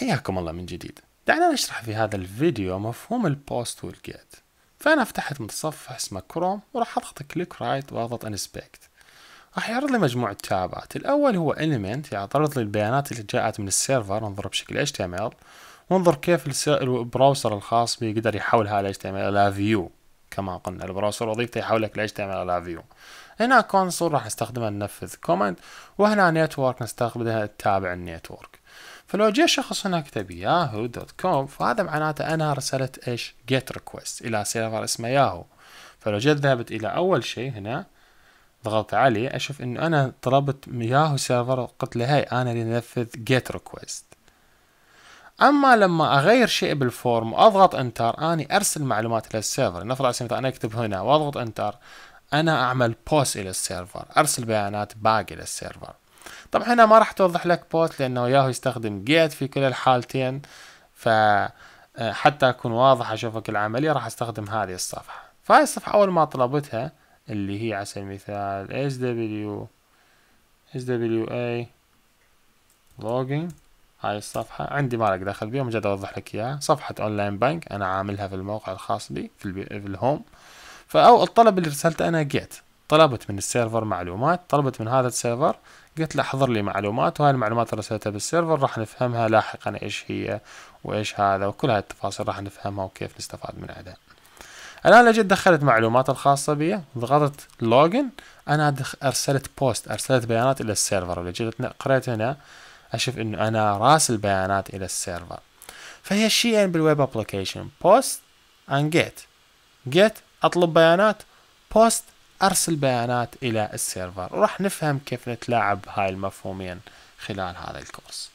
حياكم الله من جديد دعنا نشرح في هذا الفيديو مفهوم البوست والجيت فأنا فتحت متصفح اسمه كروم وراح أضغط كليك رايت وأضغط انسبكت راح يعرض لي مجموعة تابات الأول هو element يعرض لي البيانات اللي جاءت من السيرفر انظر بشكل HTML وانظر كيف البراوسر الخاص بي يقدر يحولها على HTML إلى فيو كما قلنا البراوسر وظيفته يحولك ل HTML إلى فيو هنا كونسول راح استخدمه ننفذ كومنت وهنا نتورك نستخدمها تتابع النتورك فلو جاء شخص هنا كتب ياهو دوت كوم فهذا معناته أنا رسلت إيش جيت ريكوست إلى سيرفر اسمه ياهو فلو جيت ذهبت إلى أول شيء هنا ضغطت عليه أشوف إنه أنا طلبت ياهو سيرفر قلت له هاي أنا اللي انفذ جيت ريكوست اما لما اغير شيء بالفورم واضغط انتر اني ارسل معلومات الى السيرفر نفرض على سبيل انا اكتب هنا واضغط انتر انا اعمل بوست الى السيرفر ارسل بيانات باقي الى السيرفر طبعا هنا ما راح توضح لك بوت لانه ياهو يستخدم جيت في كل الحالتين ف آه، حتى اكون واضح اشوفك العملية راح استخدم هذه الصفحة فهاي الصفحة اول ما طلبتها اللي هي على سبيل المثال SW SWA login هاي الصفحة عندي ما لك دخل بيها مجرد اوضح لك اياها صفحة اونلاين بنك انا عاملها في الموقع الخاص بي في, في الهوم فاو الطلب اللي رسلته انا جيت طلبت من السيرفر معلومات طلبت من هذا السيرفر قلت له احضر لي معلومات وهاي المعلومات رسلتها بالسيرفر راح نفهمها لاحقا ايش هي وايش هذا وكل هاي التفاصيل راح نفهمها وكيف نستفاد من عندها الان لجد دخلت معلومات الخاصه بي ضغطت لوجن انا ارسلت بوست ارسلت بيانات الى السيرفر اللي جيت قريت هنا اشوف انه انا راسل بيانات الى السيرفر فهي شيئين بالويب ابلكيشن بوست اند جيت جيت اطلب بيانات بوست ارسل بيانات الى السيرفر وراح نفهم كيف نتلاعب هاي المفهومين خلال هذا الكورس